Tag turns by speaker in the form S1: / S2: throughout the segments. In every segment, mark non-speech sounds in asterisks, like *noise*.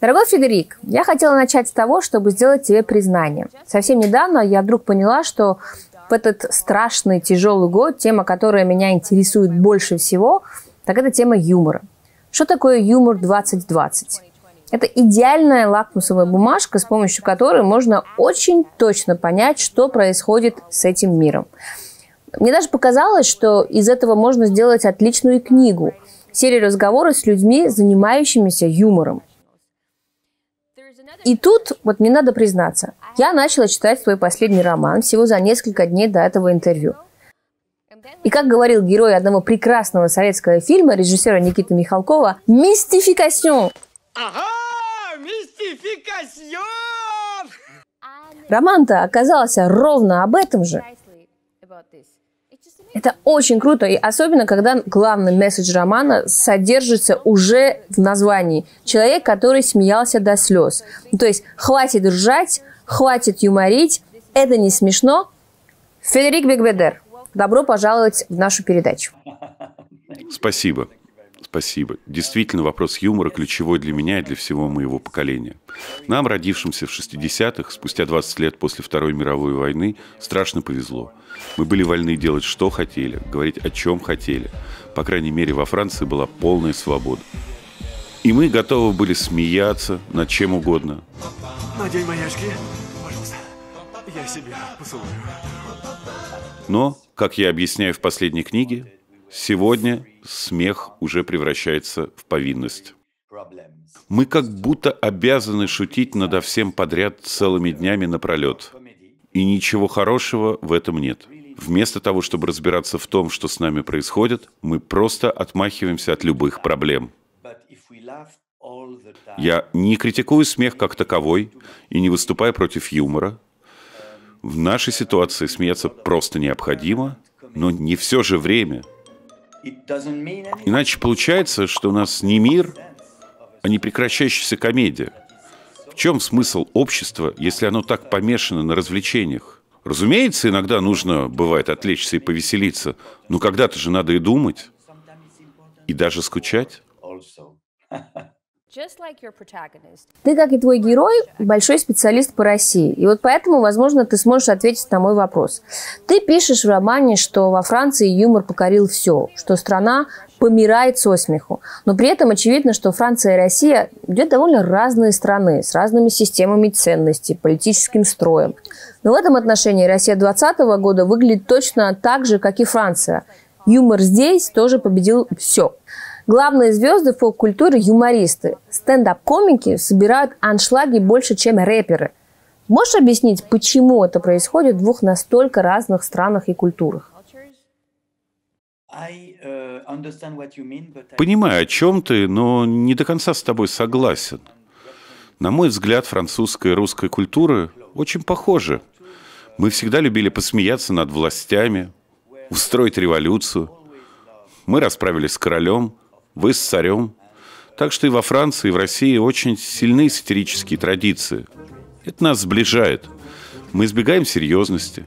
S1: Дорогой Фредерик, я хотела начать с того, чтобы сделать тебе признание. Совсем недавно я вдруг поняла, что в этот страшный, тяжелый год тема, которая меня интересует больше всего, так это тема юмора. Что такое юмор 2020? Это идеальная лакмусовая бумажка, с помощью которой можно очень точно понять, что происходит с этим миром. Мне даже показалось, что из этого можно сделать отличную книгу – серию разговоров с людьми, занимающимися юмором. И тут, вот мне надо признаться, я начала читать свой последний роман всего за несколько дней до этого интервью – и как говорил герой одного прекрасного советского фильма режиссера Никиты Михалкова, «Мистификасион». Ага,
S2: мистификасион!
S1: Роман-то оказался ровно об этом же. Это очень круто, и особенно, когда главный месседж романа содержится уже в названии. Человек, который смеялся до слез. Ну, то есть, хватит ржать, хватит юморить, это не смешно. Федерик Бекбедер. Добро пожаловать в нашу передачу.
S2: Спасибо. Спасибо. Действительно, вопрос юмора ключевой для меня и для всего моего поколения. Нам, родившимся в 60-х, спустя 20 лет после Второй мировой войны, страшно повезло. Мы были вольны делать, что хотели, говорить о чем хотели. По крайней мере, во Франции была полная свобода. И мы готовы были смеяться над чем угодно. Надень маячки, пожалуйста. Я себя посылаю. Но как я объясняю в последней книге, сегодня смех уже превращается в повинность. Мы как будто обязаны шутить надо всем подряд целыми днями напролет. И ничего хорошего в этом нет. Вместо того, чтобы разбираться в том, что с нами происходит, мы просто отмахиваемся от любых проблем. Я не критикую смех как таковой и не выступаю против юмора, в нашей ситуации смеяться просто необходимо, но не все же время. Иначе получается, что у нас не мир, а не прекращающаяся комедия. В чем смысл общества, если оно так помешано на развлечениях? Разумеется, иногда нужно, бывает, отвлечься и повеселиться, но когда-то же надо и думать, и даже скучать.
S1: *laughs* Ты, как и твой герой, большой специалист по России. И вот поэтому, возможно, ты сможешь ответить на мой вопрос. Ты пишешь в романе, что во Франции юмор покорил все, что страна помирает со смеху. Но при этом очевидно, что Франция и Россия две довольно разные страны с разными системами ценностей, политическим строем. Но в этом отношении Россия 2020 года выглядит точно так же, как и Франция. Юмор здесь тоже победил все. Главные звезды поп-культуры – юмористы. Стендап-комики собирают аншлаги больше, чем рэперы. Можешь объяснить, почему это происходит в двух настолько разных странах и культурах?
S2: Э, Понимаю, о чем ты, но не до конца с тобой согласен. На мой взгляд, французская и русская культуры очень похожи. Мы всегда любили посмеяться над властями, устроить революцию. Мы расправились с королем, вы с царем. Так что и во Франции, и в России очень сильны сатирические традиции. Это нас сближает. Мы избегаем серьезности.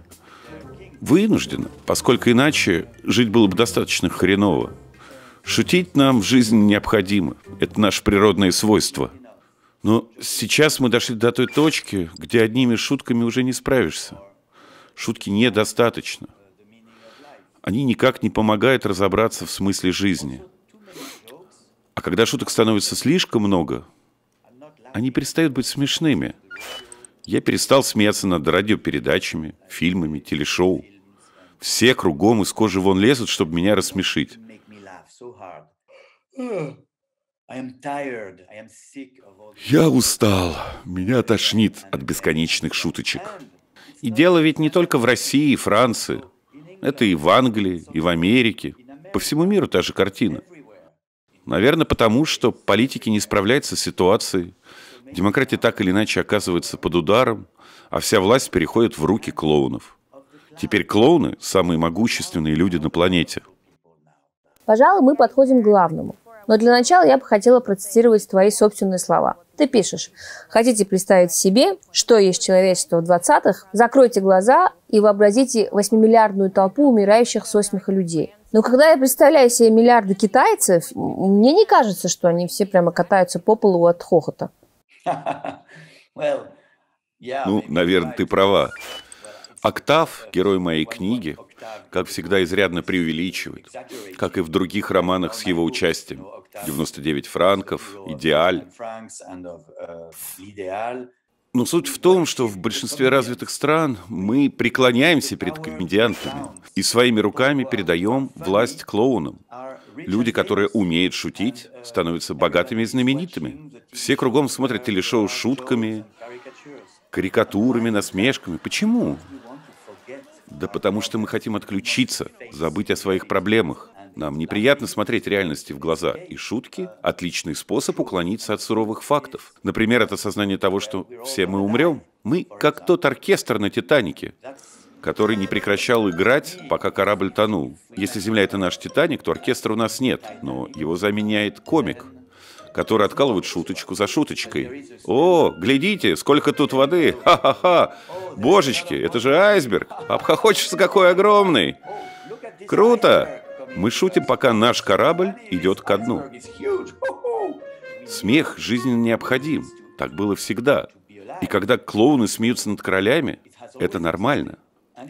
S2: Вынуждены, поскольку иначе жить было бы достаточно хреново. Шутить нам в жизни необходимо. Это наше природное свойство. Но сейчас мы дошли до той точки, где одними шутками уже не справишься. Шутки недостаточно. Они никак не помогают разобраться в смысле жизни – а когда шуток становится слишком много, они перестают быть смешными. Я перестал смеяться над радиопередачами, фильмами, телешоу. Все кругом из кожи вон лезут, чтобы меня рассмешить. Я устал. Меня тошнит от бесконечных шуточек. И дело ведь не только в России и Франции. Это и в Англии, и в Америке. По всему миру та же картина – Наверное, потому что политики не справляются с ситуацией. Демократия так или иначе оказывается под ударом, а вся власть переходит в руки клоунов. Теперь клоуны – самые могущественные люди на планете.
S1: Пожалуй, мы подходим к главному. Но для начала я бы хотела процитировать твои собственные слова. Ты пишешь, хотите представить себе, что есть человечество в 20-х, закройте глаза и вообразите 8-миллиардную толпу умирающих со смеха людей. Но когда я представляю себе миллиарды китайцев, мне не кажется, что они все прямо катаются по полу от хохота. *laughs*
S2: Ну, наверное, ты права. Октав, герой моей книги, как всегда, изрядно преувеличивает, как и в других романах с его участием. 99 франков, идеаль. Но суть в том, что в большинстве развитых стран мы преклоняемся перед комедиантами и своими руками передаем власть клоунам. Люди, которые умеют шутить, становятся богатыми и знаменитыми. Все кругом смотрят телешоу с шутками, карикатурами, насмешками. Почему? Да потому что мы хотим отключиться, забыть о своих проблемах. Нам неприятно смотреть реальности в глаза, и шутки – отличный способ уклониться от суровых фактов. Например, это сознание того, что все мы умрем. Мы как тот оркестр на «Титанике», который не прекращал играть, пока корабль тонул. Если Земля – это наш «Титаник», то оркестра у нас нет, но его заменяет комик, который откалывает шуточку за шуточкой. «О, глядите, сколько тут воды! Ха-ха-ха! Божечки, это же айсберг! Обхохочешься, какой огромный! Круто!» Мы шутим, пока наш корабль идет ко дну. Смех жизненно необходим. Так было всегда. И когда клоуны смеются над королями, это нормально.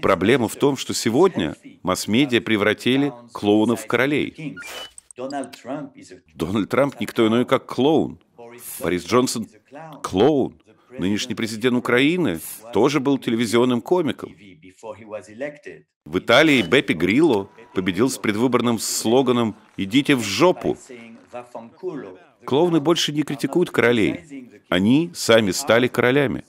S2: Проблема в том, что сегодня масс-медиа превратили клоунов в королей.
S1: Дональд
S2: Трамп никто иной, как клоун. Борис Джонсон – клоун. Нынешний президент Украины тоже был телевизионным комиком. В Италии Беппи Грилло победил с предвыборным слоганом «Идите в жопу». Клоуны больше не критикуют королей. Они сами стали королями.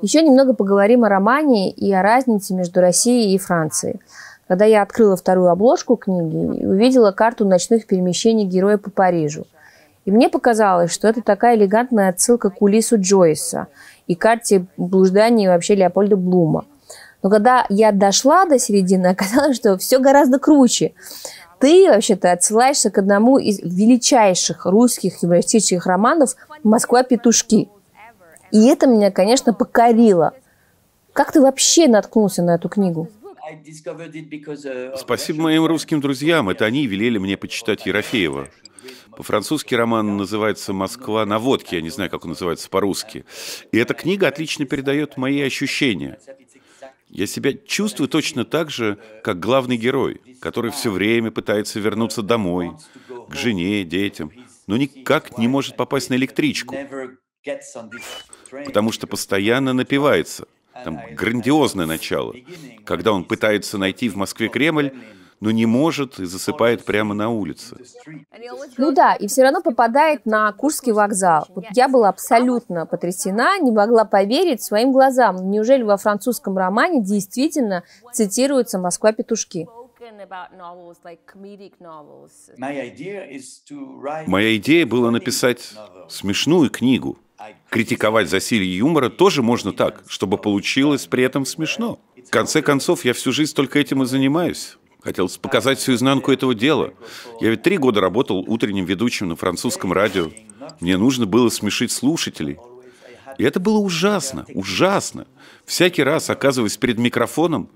S1: Еще немного поговорим о романе и о разнице между Россией и Францией. Когда я открыла вторую обложку книги и увидела карту ночных перемещений героя по Парижу – и мне показалось, что это такая элегантная отсылка к Улису Джойса и карте блужданий вообще Леопольда Блума. Но когда я дошла до середины, *laughs* оказалось, что все гораздо круче. Ты вообще-то отсылаешься к одному из величайших русских юмористических романов «Москва петушки». И это меня, конечно, покорило. Как ты вообще наткнулся на эту книгу?
S2: Спасибо моим русским друзьям. Это они велели мне почитать Ерофеева. По-французски роман называется «Москва на водке», я не знаю, как он называется по-русски. И эта книга отлично передает мои ощущения. Я себя чувствую точно так же, как главный герой, который все время пытается вернуться домой, к жене, детям, но никак не может попасть на электричку, потому что постоянно напивается. Там грандиозное начало, когда он пытается найти в Москве Кремль, но не может и засыпает прямо на улице.
S1: Ну да, и все равно попадает на Курский вокзал. Вот я была абсолютно потрясена, не могла поверить своим глазам. Неужели во французском романе действительно цитируется «Москва-петушки»? Моя
S2: идея была написать смешную книгу. Критиковать за засилье юмора тоже можно так, чтобы получилось при этом смешно. В конце концов, я всю жизнь только этим и занимаюсь. Хотел показать всю изнанку этого дела. Я ведь три года работал утренним ведущим на французском радио. Мне нужно было смешить слушателей. И это было ужасно, ужасно. Всякий раз, оказываясь перед микрофоном,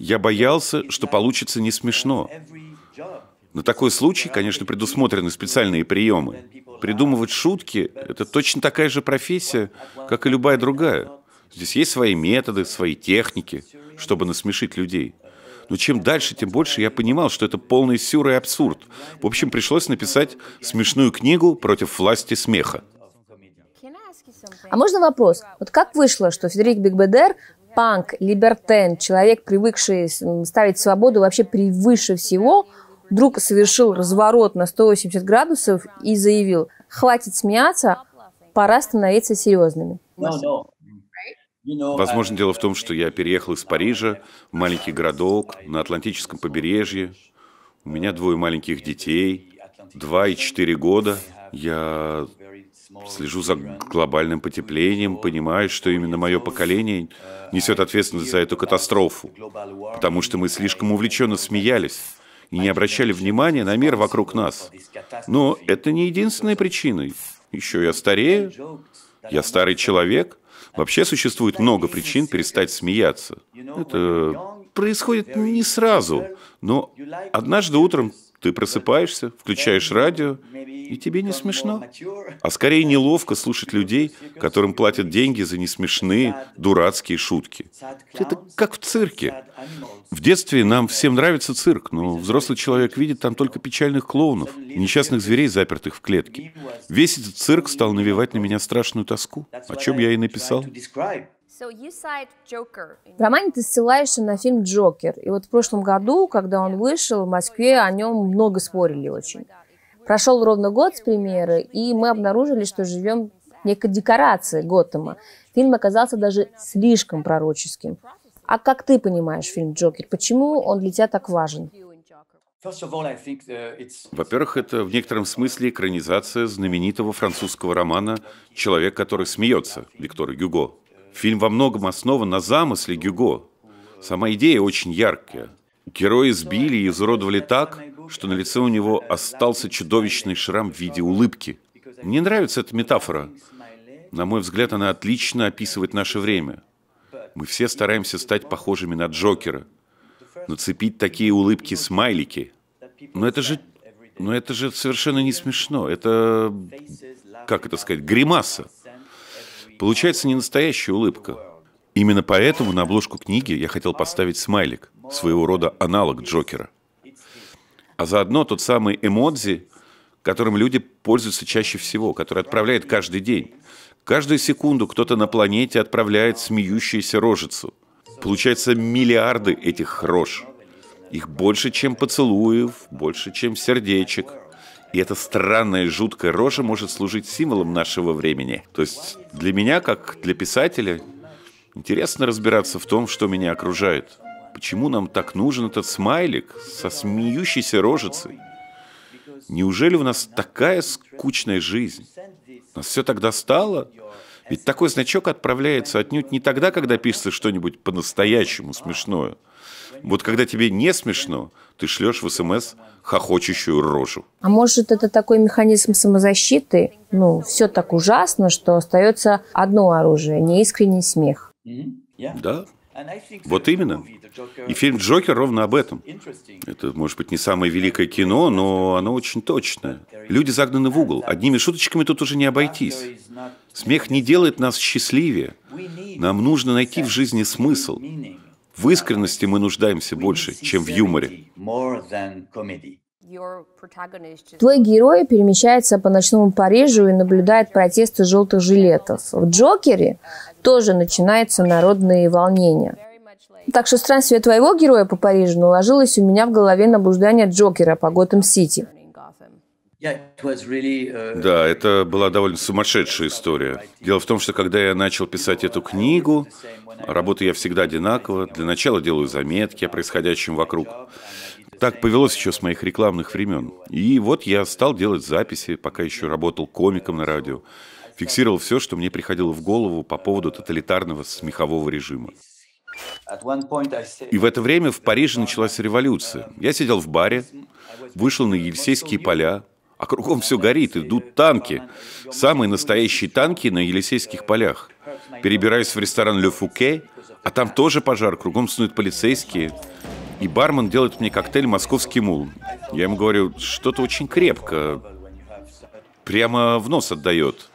S2: я боялся, что получится не смешно. На такой случай, конечно, предусмотрены специальные приемы. Придумывать шутки – это точно такая же профессия, как и любая другая. Здесь есть свои методы, свои техники, чтобы насмешить людей – но чем дальше, тем больше я понимал, что это полный сюр и абсурд. В общем, пришлось написать смешную книгу против власти смеха.
S1: А можно вопрос? Вот как вышло, что Федерик Бигбедер панк, либертен, человек, привыкший ставить свободу вообще превыше всего, вдруг совершил разворот на 180 градусов и заявил, хватит смеяться, пора становиться серьезными. No, ну, no.
S2: Ну, Возможно, дело в том, что я переехал из Парижа в маленький городок на Атлантическом побережье. У меня двое маленьких детей, два и четыре года. Я слежу за глобальным потеплением, понимаю, что именно мое поколение несет ответственность за эту катастрофу, потому что мы слишком увлеченно смеялись и не обращали внимания на мир вокруг нас. Но это не единственная причина. Еще я старею, я старый человек — Вообще существует много причин перестать смеяться. Это происходит не сразу, но однажды утром ты просыпаешься, включаешь радио, и тебе не смешно. А скорее неловко слушать людей, которым платят деньги за несмешные, дурацкие шутки. Это как в цирке. В детстве нам всем нравится цирк, но взрослый человек видит там только печальных клоунов, несчастных зверей, запертых в клетке. Весь этот цирк стал навевать на меня страшную тоску, о чем я и написал.
S1: В романе ты ссылаешься на фильм «Джокер». И вот в прошлом году, когда он вышел, в Москве о нем много спорили очень. Прошел ровно год с премьеры, и мы обнаружили, что живем в некой декорации Готэма. Фильм оказался даже слишком пророческим. А как ты понимаешь фильм «Джокер»? Почему он для тебя так важен?
S2: Uh, Во-первых, это в некотором смысле экранизация знаменитого французского романа «Человек, который смеется» Виктора Гюго Фильм во многом основан на замысле Гюго. Сама идея очень яркая. Героя сбили и изуродовали так, что на лице у него остался чудовищный шрам в виде улыбки. Мне нравится эта метафора. На мой взгляд, она отлично описывает наше время. Мы все стараемся стать похожими на Джокера, нацепить такие улыбки-смайлики. Но это же но это же совершенно не смешно. Это, как это сказать, гримаса. Получается не настоящая улыбка. Именно поэтому на обложку книги я хотел поставить смайлик, своего рода аналог Джокера. А заодно тот самый эмодзи, которым люди пользуются чаще всего, который отправляет каждый день. Каждую секунду кто-то на планете отправляет смеющуюся рожицу. Получается миллиарды этих рож. Их больше, чем поцелуев, больше, чем сердечек – и эта странная и жуткая рожа может служить символом нашего времени. То есть для меня, как для писателя, интересно разбираться в том, что меня окружает. Почему нам так нужен этот смайлик со смеющейся рожицей? Неужели у нас такая скучная жизнь? Нас все так достало? Ведь такой значок отправляется отнюдь не тогда, когда пишется что-нибудь по-настоящему смешное – вот когда тебе не смешно, ты шлешь в СМС хохочущую рожу.
S1: А может, это такой механизм самозащиты? Ну, все так ужасно, что остается одно оружие – неискренний смех.
S2: Да, вот именно. И фильм «Джокер» ровно об этом. Это, может быть, не самое великое кино, но оно очень точное. Люди загнаны в угол. Одними шуточками тут уже не обойтись. Смех не делает нас счастливее. Нам нужно найти в жизни смысл. В искренности мы нуждаемся больше, чем в юморе.
S1: Твой герой перемещается по ночному Парижу и наблюдает протесты желтых жилетов. В «Джокере» тоже начинаются народные волнения. Так что странствие твоего героя по Парижу наложилось у меня в голове на блуждание Джокера по Готэм-Сити – Uh,
S2: да, это была довольно сумасшедшая история. Дело в том, что когда я начал писать эту книгу, работаю я всегда одинаково. Для начала делаю заметки о происходящем вокруг. Так повелось еще с моих рекламных времен. И вот я стал делать записи, пока еще работал комиком на радио. Фиксировал все, что мне приходило в голову по поводу тоталитарного смехового режима. И в это время в Париже началась революция. Я сидел в баре, вышел на Ельсейские поля, а кругом все горит, идут танки. Самые настоящие танки на Елисейских полях. Перебираюсь в ресторан «Ле Фуке», а там тоже пожар, кругом снуют полицейские. И бармен делает мне коктейль «Московский мул». Я ему говорю, что-то очень крепко, прямо в нос отдает.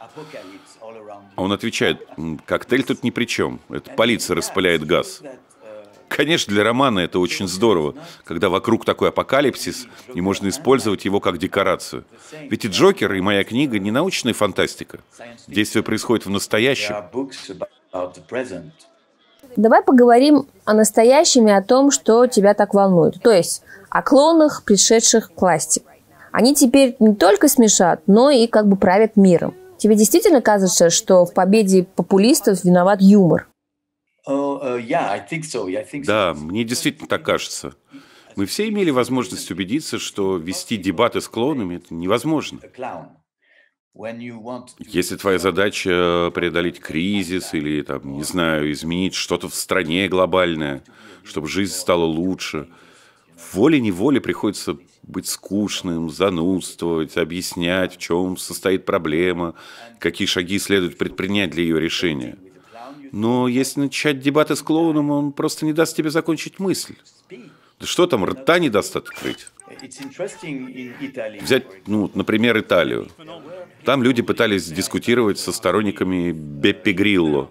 S2: А он отвечает, коктейль тут ни при чем, это полиция распыляет газ. Конечно, для романа это очень здорово, когда вокруг такой апокалипсис, и можно использовать его как декорацию. Ведь и «Джокер», и моя книга не научная фантастика. Действие происходит в настоящем.
S1: Давай поговорим о настоящем и о том, что тебя так волнует. То есть о клонах, пришедших к власти. Они теперь не только смешат, но и как бы правят миром. Тебе действительно кажется, что в победе популистов виноват юмор?
S2: Oh, oh, да, мне действительно так кажется. Мы все имели возможность убедиться, что вести дебаты с клоунами – это невозможно. Если твоя задача преодолеть кризис или, там, не знаю, изменить что-то в стране глобальное, чтобы жизнь стала лучше, волей-неволей приходится быть скучным, занудствовать, объяснять, в чем состоит проблема, какие шаги следует предпринять для ее решения – но если начать дебаты с клоуном, он просто не даст тебе закончить мысль. Да что там, рта не даст открыть. Взять, ну, например, Италию. Там люди пытались дискутировать со сторонниками Беппи Грилло,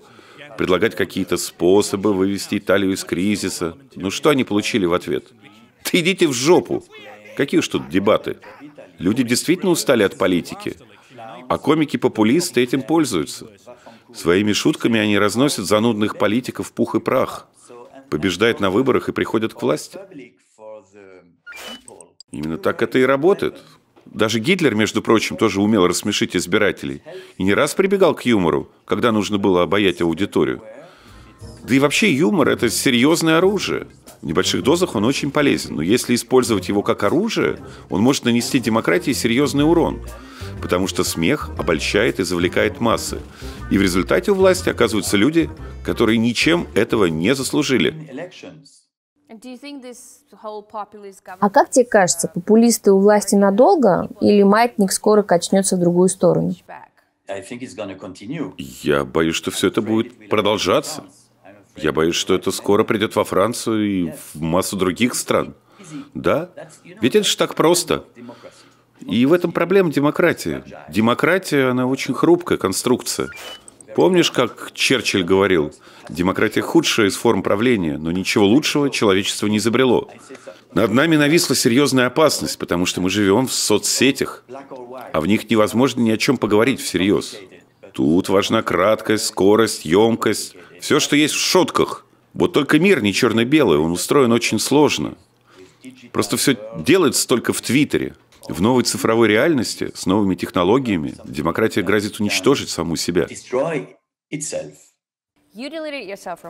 S2: предлагать какие-то способы вывести Италию из кризиса. Ну что они получили в ответ? Да идите в жопу! Какие уж тут дебаты? Люди действительно устали от политики. А комики-популисты этим пользуются. Своими шутками они разносят занудных политиков в пух и прах, побеждают на выборах и приходят к власти. Именно так это и работает. Даже Гитлер, между прочим, тоже умел рассмешить избирателей и не раз прибегал к юмору, когда нужно было обаять аудиторию. Да и вообще юмор – это серьезное оружие – в небольших дозах он очень полезен, но если использовать его как оружие, он может нанести демократии серьезный урон, потому что смех обольщает и завлекает массы. И в результате у власти оказываются люди, которые ничем этого не заслужили.
S1: А как тебе кажется, популисты у власти надолго или маятник скоро качнется в другую сторону?
S2: Я боюсь, что все это будет продолжаться. Я боюсь, что это скоро придет во Францию и в массу других стран. Да? Ведь это же так просто. И в этом проблема демократии. Демократия, она очень хрупкая конструкция. Помнишь, как Черчилль говорил, демократия худшая из форм правления, но ничего лучшего человечество не изобрело. Над нами нависла серьезная опасность, потому что мы живем в соцсетях, а в них невозможно ни о чем поговорить всерьез. Тут важна краткость, скорость, емкость, все, что есть в шутках. Вот только мир не черно-белый, он устроен очень сложно. Просто все делается только в Твиттере. В новой цифровой реальности, с новыми технологиями, демократия грозит уничтожить саму себя.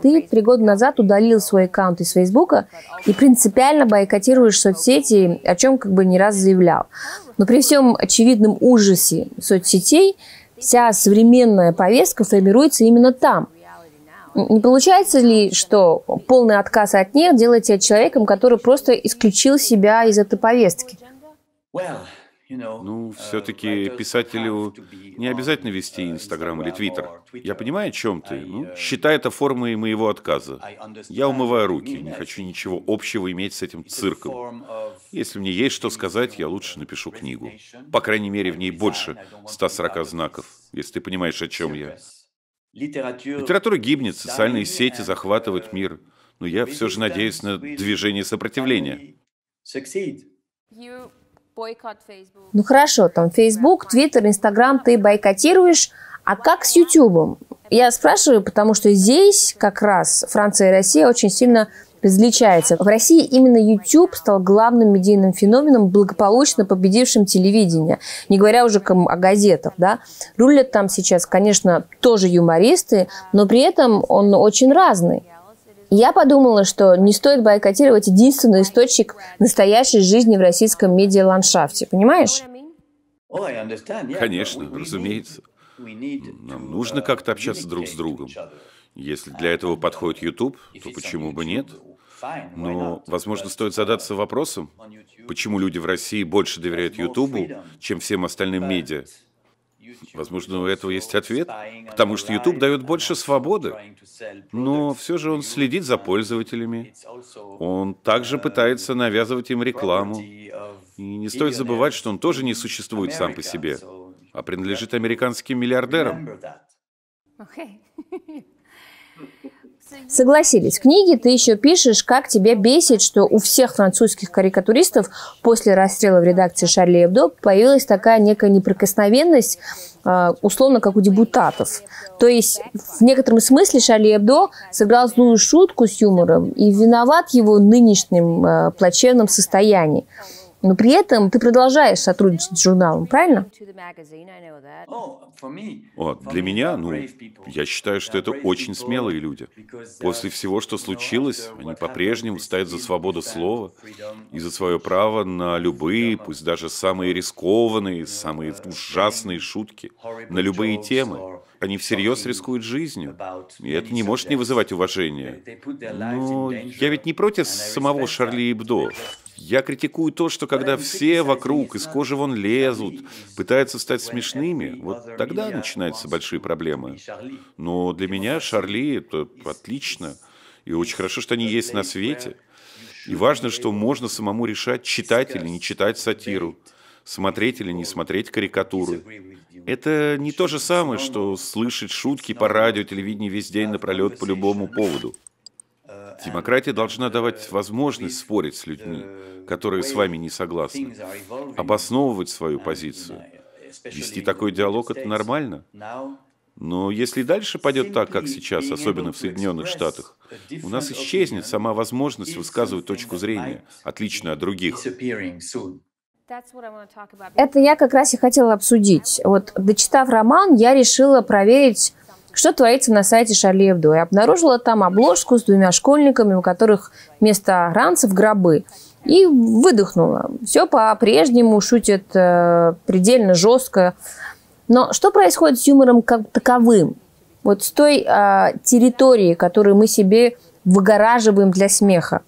S1: Ты три года назад удалил свой аккаунт из Фейсбука и принципиально бойкотируешь соцсети, о чем как бы не раз заявлял. Но при всем очевидном ужасе соцсетей вся современная повестка формируется именно там – не получается ли, что полный отказ от них делает тебя человеком, который просто исключил себя из этой повестки?
S2: Ну, uh, все-таки писателю не обязательно вести uh, Инстаграм или Твиттер. Я понимаю, о чем ты. Ну, uh, считай это формой моего отказа. Я умываю руки, не хочу ничего общего иметь с этим цирком. Если мне есть что сказать, я лучше напишу книгу. По крайней мере, в ней больше 140 знаков, если ты понимаешь, о чем я.
S1: Литература гибнет, социальные
S2: сети захватывают мир, но я все же надеюсь на движение сопротивления.
S1: Ну хорошо, там Facebook, Twitter, Instagram ты бойкотируешь, а как с YouTube? Я спрашиваю, потому что здесь как раз Франция и Россия очень сильно различается. В России именно YouTube стал главным медийным феноменом, благополучно победившим телевидение, не говоря уже о газетах. Да? Рулят там сейчас, конечно, тоже юмористы, но при этом он очень разный. Я подумала, что не стоит бойкотировать единственный источник настоящей жизни в российском медиаландшафте, понимаешь? Конечно,
S2: разумеется.
S1: Нам
S2: нужно как-то общаться друг с другом. Если для этого подходит YouTube, то почему бы нет? Но, возможно, стоит uh, задаться вопросом, почему люди в России больше доверяют Ютубу, чем всем остальным медиа. Возможно, у этого есть ответ,
S1: потому что YouTube
S2: дает больше свободы, но все же он следит за пользователями, он также uh, пытается навязывать им рекламу. И не стоит забывать, что он тоже не существует сам по себе, а принадлежит американским миллиардерам.
S1: Okay. *laughs* Согласились, в книге ты еще пишешь, как тебя бесит, что у всех французских карикатуристов после расстрела в редакции Шарли Эбдо появилась такая некая неприкосновенность, а, условно, как у депутатов. То есть, в некотором смысле Шарли Эбдо сыграл злую шутку с юмором и виноват его нынешнем а, плачевном состоянии но при этом ты продолжаешь сотрудничать с журналом, правильно?
S2: О, для меня, ну, я считаю, что это очень смелые люди. После всего, что случилось, они по-прежнему стоят за свободу слова и за свое право на любые, пусть даже самые рискованные, самые ужасные шутки, на любые темы. Они всерьез рискуют жизнью, и это не может не вызывать уважения. Но я ведь не против самого Шарли Ибдо. Я критикую то, что когда все вокруг из кожи вон лезут, пытаются стать смешными, вот тогда начинаются большие проблемы. Но для меня Шарли это отлично. И очень хорошо, что они есть на свете. И важно, что можно самому решать, читать или не читать сатиру, смотреть или не смотреть карикатуры. Это не то же самое, что слышать шутки по радио, телевидению весь день напролет по любому поводу. Демократия должна давать возможность спорить с людьми, которые с вами не согласны, обосновывать свою позицию. Вести такой диалог – это нормально. Но если дальше пойдет так, как сейчас, особенно в Соединенных Штатах, у нас исчезнет сама возможность высказывать точку зрения, отличную от других.
S1: Это я как раз и хотела обсудить. Вот, дочитав роман, я решила проверить что творится на сайте Шарли Я обнаружила там обложку с двумя школьниками, у которых вместо ранцев гробы. И выдохнула. Все по-прежнему шутит э, предельно жестко. Но что происходит с юмором как таковым? Вот с той э, а, территории, которую мы себе выгораживаем для смеха.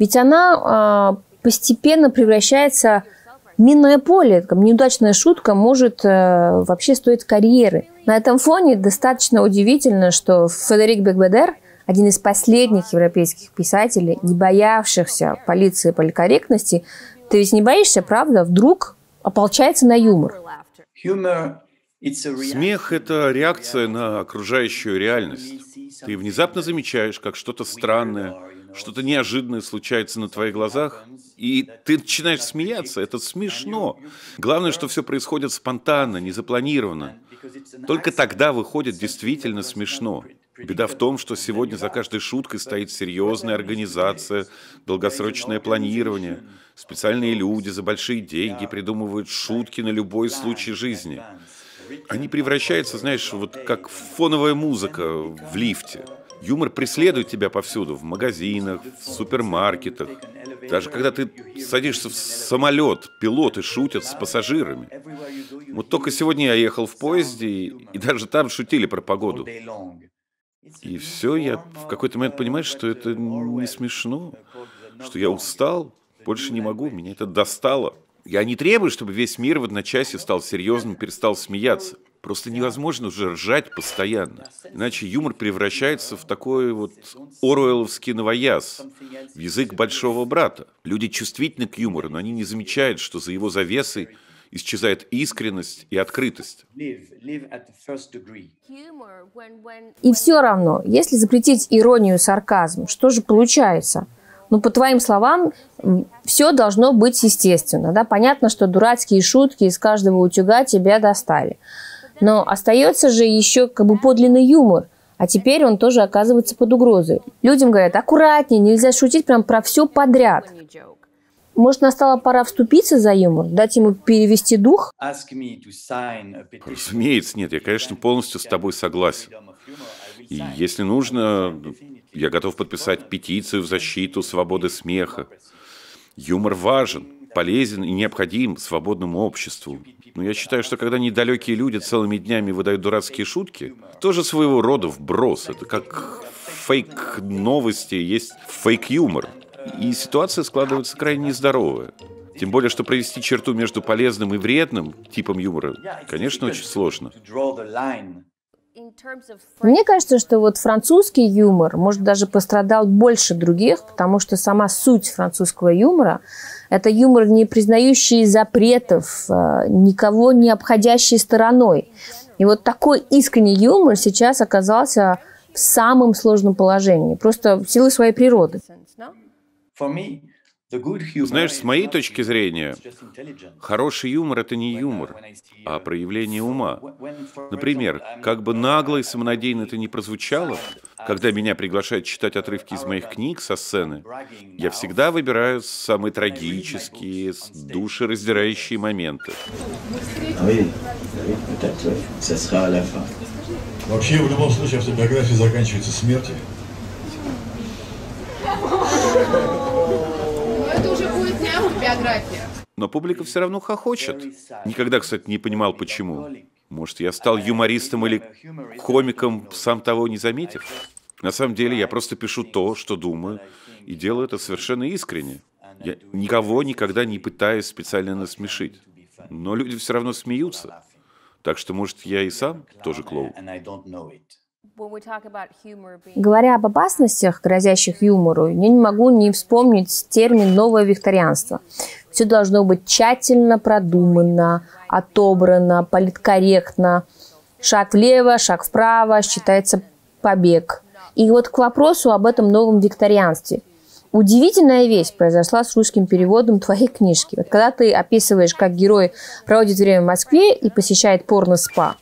S1: Ведь она э, постепенно превращается в минное поле. Неудачная шутка может э, вообще стоить карьеры. На этом фоне достаточно удивительно, что Федерик Бекбедер, один из последних европейских писателей, не боявшихся полиции поликорректности, ты ведь не боишься, правда, вдруг ополчается на юмор.
S2: Смех – это реакция на окружающую реальность. Ты внезапно замечаешь, как что-то странное, что-то неожиданное случается на твоих глазах, и ты начинаешь смеяться. Это смешно. Главное, что все происходит спонтанно, незапланированно. Только тогда выходит действительно смешно. Беда в том, что сегодня за каждой шуткой стоит серьезная организация, долгосрочное планирование. Специальные люди за большие деньги придумывают шутки на любой случай жизни. Они превращаются, знаешь, вот как фоновая музыка в лифте – Юмор преследует тебя повсюду, в магазинах, в супермаркетах. Даже когда ты садишься в самолет, пилоты шутят с пассажирами. Вот только сегодня я ехал в поезде, и, и даже там шутили про погоду. И все, я в какой-то момент понимаю, что это не смешно, что я устал, больше не могу, меня это достало. Я не требую, чтобы весь мир в одночасье стал серьезным, перестал смеяться. Просто невозможно уже ржать постоянно. Иначе юмор превращается в такой вот оруэлловский новояз, в язык большого брата. Люди чувствительны к юмору, но они не замечают, что за его завесой исчезает искренность и открытость.
S1: И все равно, если запретить иронию, сарказм, что же получается? Ну, по твоим словам, все должно быть естественно. Да? Понятно, что дурацкие шутки из каждого утюга тебя достали. Но остается же еще как бы подлинный юмор – а теперь он тоже оказывается под угрозой. Людям говорят, аккуратнее, нельзя шутить прям про все подряд. Может, настала пора вступиться за юмор, дать ему перевести дух?
S2: Разумеется, нет, я, конечно, полностью с тобой согласен. И если нужно, я готов подписать петицию в защиту свободы смеха. Юмор важен, полезен и необходим свободному обществу но я считаю, что когда недалекие люди целыми днями выдают дурацкие шутки, тоже своего рода вброс. Это как фейк-новости, есть фейк-юмор. И ситуация складывается крайне нездоровая. Тем более, что провести черту между полезным и вредным типом юмора, конечно, очень сложно.
S1: Мне кажется, что вот французский юмор, может, даже пострадал больше других, потому что сама суть французского юмора это юмор, не признающий запретов, э, никого не обходящий стороной. И вот такой искренний юмор сейчас оказался в самом сложном положении, просто в силу своей природы. For me, знаешь, с моей
S2: точки зрения, хороший юмор — это не юмор, а проявление ума. Например, как бы нагло и самонадеянно это не прозвучало, когда меня приглашают читать отрывки из моих книг со сцены, я всегда выбираю самые трагические, душераздирающие моменты.
S1: Вообще, в любом случае, автобиография заканчивается смертью.
S2: порнография. Но публика все равно хохочет. Никогда, кстати, не понимал, почему. Может, я стал юмористом или комиком, сам того не заметив? На самом деле, я просто пишу то, что думаю, и делаю это совершенно искренне. Я никого никогда не пытаюсь специально насмешить. Но люди все равно смеются. Так что, может, я и сам тоже клоун.
S1: Говоря об опасностях, грозящих юмору, я не могу не вспомнить термин «новое викторианство». Все должно быть тщательно продумано, отобрано, политкорректно. Шаг влево, шаг вправо, считается побег. И вот к вопросу об этом новом викторианстве. Удивительная вещь произошла с русским переводом твоей книжки. Вот когда ты описываешь, как герой проводит время в Москве и посещает порно-спа,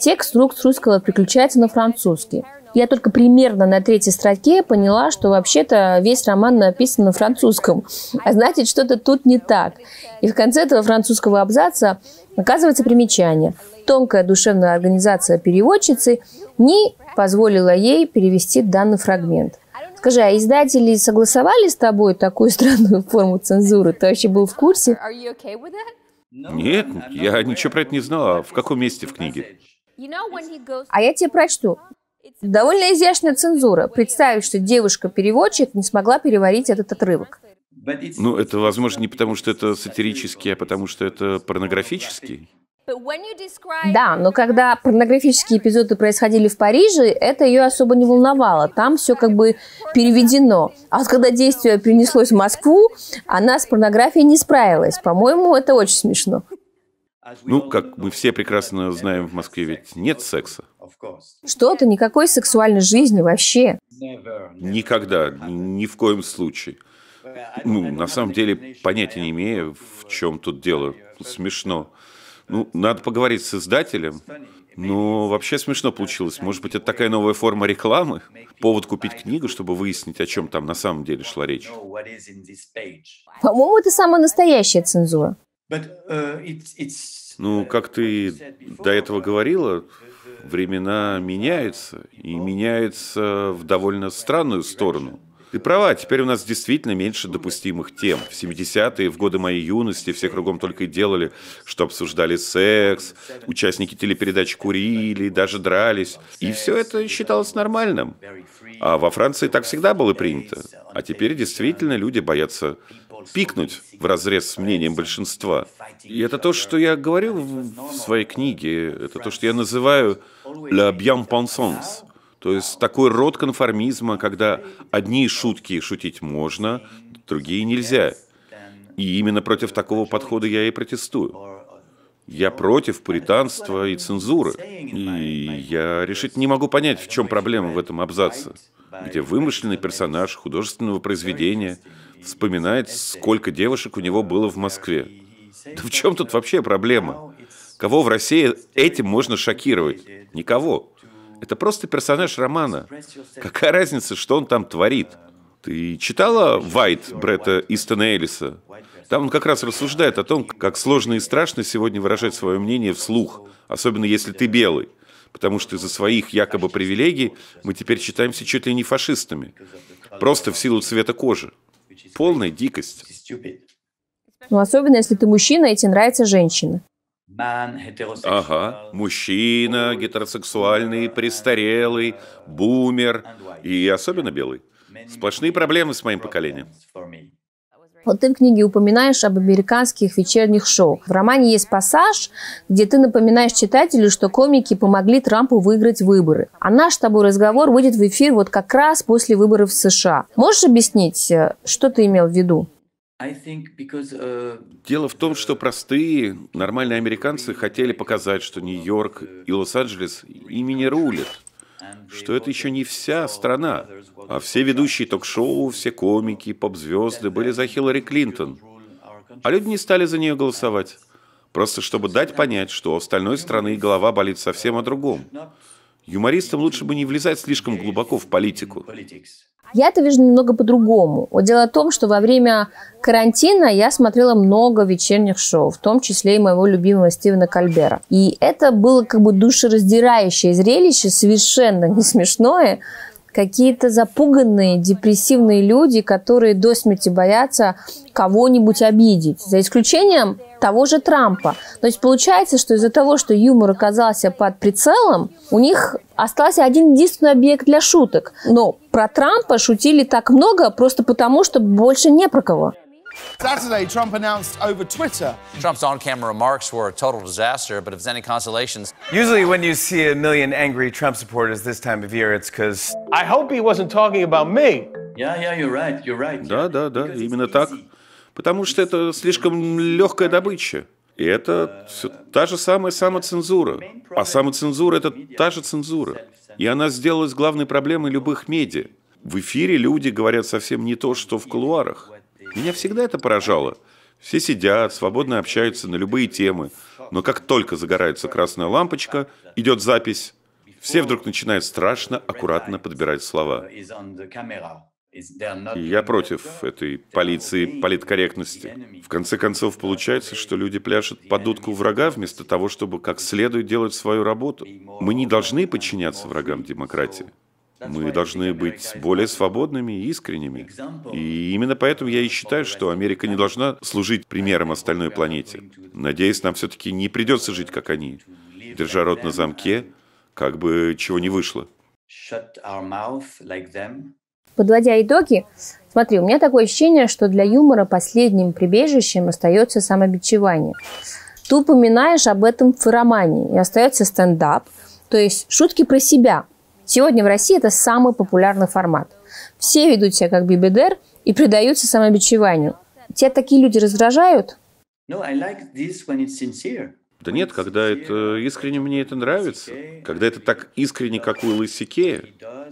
S1: Текст русского переключается на французский. Я только примерно на третьей строке поняла, что вообще-то весь роман написан на французском. А значит, что-то тут не так. И в конце этого французского абзаца оказывается примечание. Тонкая душевная организация переводчицы не позволила ей перевести данный фрагмент. Скажи, а издатели согласовали с тобой такую странную форму цензуры? Ты вообще был в курсе?
S2: Нет, я ничего про это не знала. В каком месте в книге?
S1: А я тебе прочту. Довольно изящная цензура. Представь, что девушка-переводчик не смогла переварить этот отрывок.
S2: Ну, это возможно не потому, что это сатирический, а потому, что это порнографический.
S1: Да, но когда порнографические эпизоды происходили в Париже, это ее особо не волновало. Там все как бы переведено. А вот когда действие перенеслось в Москву, она с порнографией не справилась. По-моему, это очень смешно.
S2: Ну, ну, как мы все прекрасно знаем, в Москве ведь нет секса.
S1: Что-то, никакой сексуальной жизни вообще.
S2: Никогда, ни в коем случае. Ну, на самом деле, понятия не имею, в чем тут дело. Смешно. Ну, надо поговорить с издателем. Но вообще смешно получилось. Может быть, это такая новая форма рекламы? Повод купить книгу, чтобы выяснить, о чем там на самом деле шла речь.
S1: По-моему, это самая настоящая цензура. Uh,
S2: ну, uh, как ты до этого говорила, времена меняются, и меняются в довольно странную сторону. Ты права, теперь у нас действительно меньше допустимых тем. В 70-е, в годы моей юности, все кругом только и делали, что обсуждали секс, участники телепередач курили, даже дрались. И все это считалось нормальным. А во Франции так всегда было принято. А теперь действительно люди боятся пикнуть в разрез с мнением большинства. И это то, что я говорил в своей книге, это то, что я называю «le bien pensance», то есть такой род конформизма, когда одни шутки шутить можно, другие нельзя. И именно против такого подхода я и протестую. Я против пуританства и цензуры. И я решить не могу понять, в чем проблема в этом абзаце, где вымышленный персонаж художественного произведения – вспоминает, сколько девушек у него было в Москве. Да в чем тут вообще проблема? Кого в России этим можно шокировать? Никого. Это просто персонаж романа. Какая разница, что он там творит? Ты читала «Вайт» Бретта Истона Эллиса? Там он как раз рассуждает о том, как сложно и страшно сегодня выражать свое мнение вслух, особенно если ты белый. Потому что из-за своих якобы привилегий мы теперь считаемся чуть ли не фашистами. Просто в силу цвета кожи. Полная дикость.
S1: Ну, особенно, если ты мужчина, и тебе нравится женщина. Ага,
S2: мужчина, гетеросексуальный, престарелый, бумер и особенно белый. Сплошные проблемы с моим поколением.
S1: Вот ты в книге упоминаешь об американских вечерних шоу. В романе есть пассаж, где ты напоминаешь читателю, что комики помогли Трампу выиграть выборы. А наш с тобой разговор выйдет в эфир вот как раз после выборов в США. Можешь объяснить, э, что ты имел в виду?
S2: Э, Дело в том, что простые, нормальные американцы хотели показать, что Нью-Йорк и Лос-Анджелес ими не рулят что это еще не вся страна, а все ведущие ток-шоу, все комики, поп-звезды были за Хиллари Клинтон. А люди не стали за нее голосовать. Просто чтобы дать понять, что у остальной страны голова болит совсем о другом. Юмористам лучше бы не влезать слишком глубоко в политику.
S1: Я это вижу немного по-другому. Дело в том, что во время карантина я смотрела много вечерних шоу, в том числе и моего любимого Стивена Кальбера. И это было как бы душераздирающее зрелище, совершенно не смешное, какие-то запуганные, депрессивные люди, которые до смерти боятся кого-нибудь обидеть, за исключением того же Трампа. То есть получается, что из-за того, что юмор оказался под прицелом, у них остался один единственный объект для шуток. Но про Трампа шутили так много просто потому, что больше не про кого. Saturday, Trump announced over Twitter. Trump's on camera remarks were a total disaster, but if there's any consolations.
S2: Usually, when you see a million angry Trump supporters this time of year, it's because. I hope he wasn't talking about me.
S1: Yeah, yeah, you're right, you're right.
S2: Да, да, да, именно так. Потому что это слишком легкая добыча. И это та же самая самоцензура. А самоцензура – это та же цензура. И она сделалась главной проблемой любых медиа. В эфире люди говорят совсем не то, что в кулуарах. Меня всегда это поражало. Все сидят, свободно общаются на любые темы, но как только загорается красная лампочка, идет запись, все вдруг начинают страшно аккуратно подбирать слова.
S1: И я против
S2: этой полиции политкорректности. В конце концов, получается, что люди пляшут под дудку врага вместо того, чтобы как следует делать свою работу. Мы не должны подчиняться врагам демократии. Мы должны быть более свободными и искренними. И именно поэтому я и считаю, что Америка не должна служить примером остальной планете. Надеюсь, нам все-таки не придется жить, как они, держа рот на замке, как бы чего не вышло.
S1: Подводя итоги, смотри, у меня такое ощущение, что для юмора последним прибежищем остается самобичевание. Ты упоминаешь об этом в романе, и остается стендап, то есть шутки про себя, Сегодня в России это самый популярный формат. Все ведут себя как бибидер и предаются самобичеванию. Тебя такие люди раздражают? Да
S2: нет, когда это э, искренне мне это нравится. Когда это так искренне, как у Лысикея.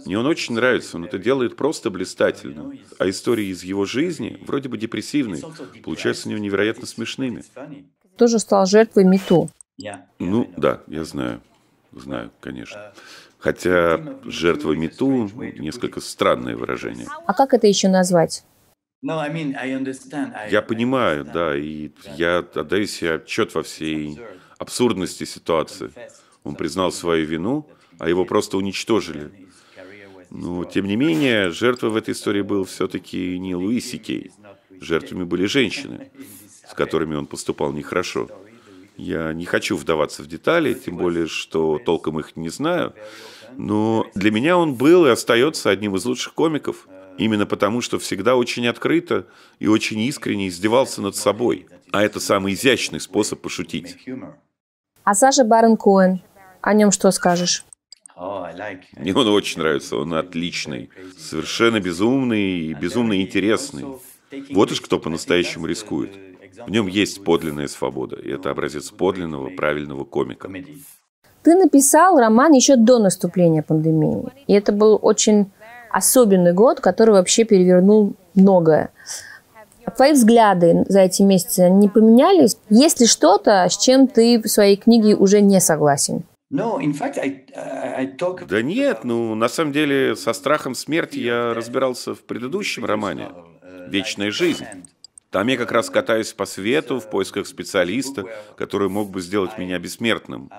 S2: Мне он очень нравится, он это делает просто блистательно. А истории из его жизни вроде бы депрессивные, получаются у него невероятно смешными.
S1: Тоже стал жертвой мету.
S2: Ну да, я знаю. Знаю, конечно. Uh, Хотя жертва мету несколько странное выражение.
S1: А как это еще назвать? Я понимаю, да, и я
S2: отдаю себе отчет во всей абсурдности ситуации. Он признал свою вину, а его просто уничтожили. Но, тем не менее, жертвой в этой истории был все-таки не Луи Сикей. Жертвами были женщины, с которыми он поступал нехорошо. Я не хочу вдаваться в детали, тем более, что толком их не знаю. Но для меня он был и остается одним из лучших комиков. Именно потому, что всегда очень открыто и очень искренне издевался над собой. А это самый изящный способ пошутить.
S1: А Саша Барон Коэн, о нем что скажешь? Мне
S2: он очень нравится, он отличный, совершенно безумный и безумно интересный. Вот уж кто по-настоящему рискует. В нем есть подлинная свобода, и это образец подлинного, правильного комика.
S1: Ты написал роман еще до наступления пандемии. И это был очень особенный год, который вообще перевернул многое. А твои взгляды за эти месяцы не поменялись? Есть ли что-то, с чем ты в своей книге уже не согласен?
S2: Да нет, ну на самом деле со страхом смерти я разбирался в предыдущем романе «Вечная жизнь». Там я как раз катаюсь по свету в поисках специалиста, который мог бы сделать меня бессмертным.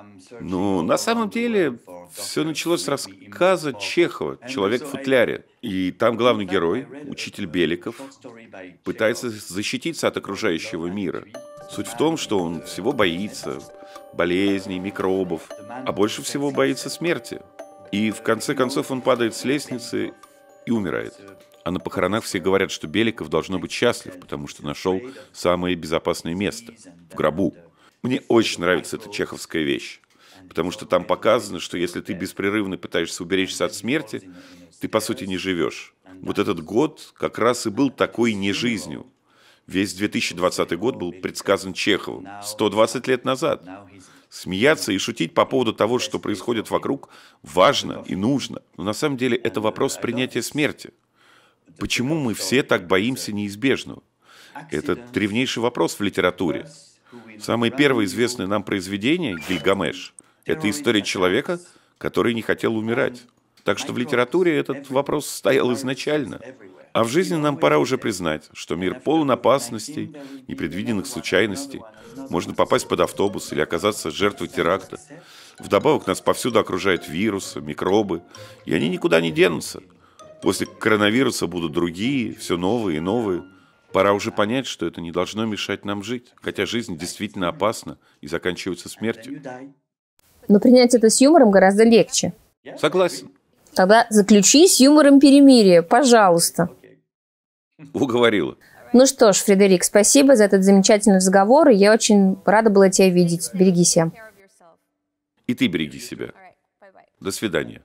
S2: Но ну, на самом деле все началось с рассказа Чехова «Человек в футляре». И там главный герой, учитель Беликов, пытается защититься от окружающего мира. Суть в том, что он всего боится, болезней, микробов, а больше всего боится смерти. И в конце концов он падает с лестницы и умирает. А на похоронах все говорят, что Беликов должно быть счастлив, потому что нашел самое безопасное место – в гробу. Мне очень нравится эта чеховская вещь, потому что там показано, что если ты беспрерывно пытаешься уберечься от смерти, ты, по сути, не живешь. Вот этот год как раз и был такой не жизнью. Весь 2020 год был предсказан Чеховым 120 лет назад. Смеяться и шутить по поводу того, что происходит вокруг, важно и нужно. Но на самом деле это вопрос принятия смерти – Почему мы все так боимся неизбежного? Это древнейший вопрос в литературе. Самое первое известное нам произведение «Гильгамеш» — это история человека, который не хотел умирать. Так что в литературе этот вопрос стоял изначально. А в жизни нам пора уже признать, что мир полон опасностей, непредвиденных случайностей. Можно попасть под автобус или оказаться жертвой теракта. Вдобавок нас повсюду окружают вирусы, микробы, и они никуда не денутся – После коронавируса будут другие, все новые и новые. Пора уже понять, что это не должно мешать нам жить, хотя жизнь действительно опасна и заканчивается смертью.
S1: Но принять это с юмором гораздо легче. Согласен. Тогда заключи с юмором перемирие, пожалуйста.
S2: Уговорила.
S1: Ну что ж, Фредерик, спасибо за этот замечательный разговор, и я очень рада была тебя видеть. Береги себя.
S2: И ты береги себя. До свидания.